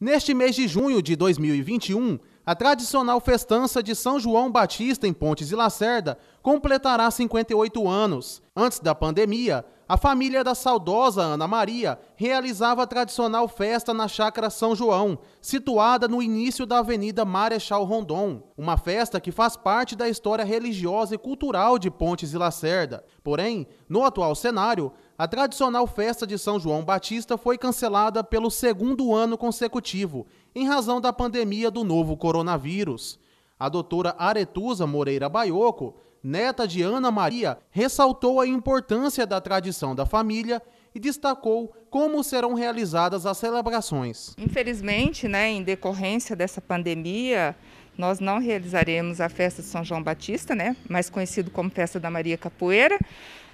Neste mês de junho de 2021, a tradicional festança de São João Batista em Pontes e Lacerda completará 58 anos. Antes da pandemia, a família da saudosa Ana Maria realizava a tradicional festa na Chácara São João, situada no início da Avenida Marechal Rondon, uma festa que faz parte da história religiosa e cultural de Pontes e Lacerda. Porém, no atual cenário, a tradicional festa de São João Batista foi cancelada pelo segundo ano consecutivo, em razão da pandemia do novo coronavírus. A doutora Aretusa Moreira Baioco, neta de Ana Maria, ressaltou a importância da tradição da família e destacou como serão realizadas as celebrações. Infelizmente, né, em decorrência dessa pandemia, nós não realizaremos a festa de São João Batista, né, mais conhecido como festa da Maria Capoeira,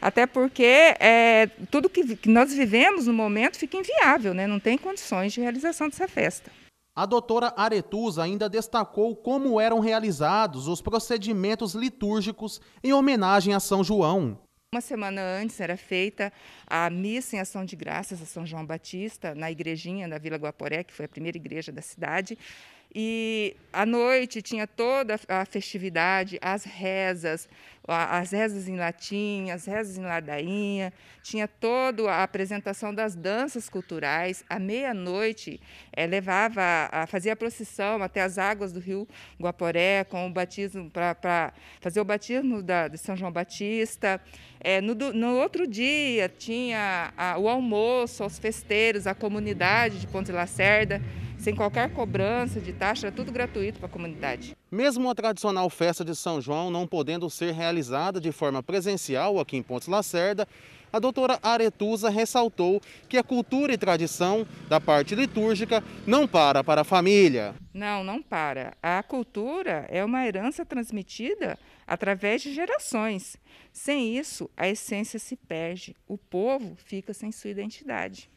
até porque é, tudo que, que nós vivemos no momento fica inviável, né, não tem condições de realização dessa festa. A doutora Aretusa ainda destacou como eram realizados os procedimentos litúrgicos em homenagem a São João. Uma semana antes era feita a missa em ação de graças a São João Batista, na igrejinha da Vila Guaporé, que foi a primeira igreja da cidade. E à noite tinha toda a festividade, as rezas, as rezas em latim, as rezas em ladainha, tinha toda a apresentação das danças culturais. À meia-noite, é, levava, a, fazia a procissão até as águas do rio Guaporé, com o batismo, para fazer o batismo da, de São João Batista. É, no, no, outro dia, tinha a, o almoço aos festeiros, a comunidade de Ponte Lacerda sem qualquer cobrança de taxa, tudo gratuito para a comunidade. Mesmo a tradicional festa de São João não podendo ser realizada de forma presencial aqui em Pontes Lacerda, a doutora Aretusa ressaltou que a cultura e tradição da parte litúrgica não para para a família. Não, não para. A cultura é uma herança transmitida através de gerações. Sem isso, a essência se perde, o povo fica sem sua identidade.